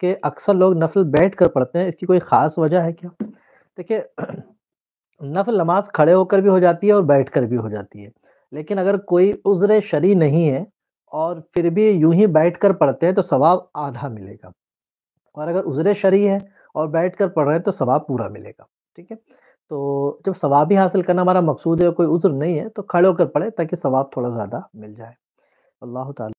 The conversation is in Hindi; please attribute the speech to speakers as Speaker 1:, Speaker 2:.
Speaker 1: कि अक्सर लोग नफल बैठ कर पढ़ते हैं इसकी कोई ख़ास वजह है क्या देखिए नफल नमाज खड़े होकर भी हो जाती है और बैठ कर भी हो जाती है लेकिन अगर कोई उज्र शरी नहीं है और फिर भी यूं ही बैठ कर पढ़ते हैं तो सवाब आधा मिलेगा और अगर उज्र शरी है और बैठ कर पढ़ रहे हैं तो सवाब पूरा मिलेगा ठीक है तो जब सवाब ही हासिल करना हमारा मकसूद है कोई उज़र नहीं है तो खड़े होकर पढ़े ताकि सवाब थोड़ा ज़्यादा मिल जाए अल्लाह त